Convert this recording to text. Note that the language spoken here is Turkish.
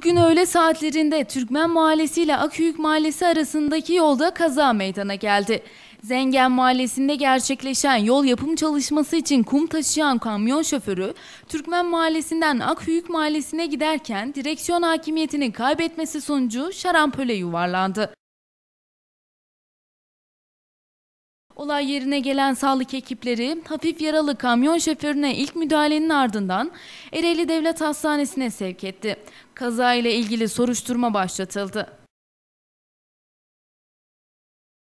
Bugün öğle saatlerinde Türkmen Mahallesi ile Akyük Mahallesi arasındaki yolda kaza meydana geldi. Zengen Mahallesi'nde gerçekleşen yol yapım çalışması için kum taşıyan kamyon şoförü Türkmen Mahallesi'nden Akyük Mahallesi'ne giderken direksiyon hakimiyetini kaybetmesi sonucu şarampöle yuvarlandı. Olay yerine gelen sağlık ekipleri hafif yaralı kamyon şoförüne ilk müdahalenin ardından Ereğli Devlet Hastanesi'ne sevk etti. Kaza ile ilgili soruşturma başlatıldı.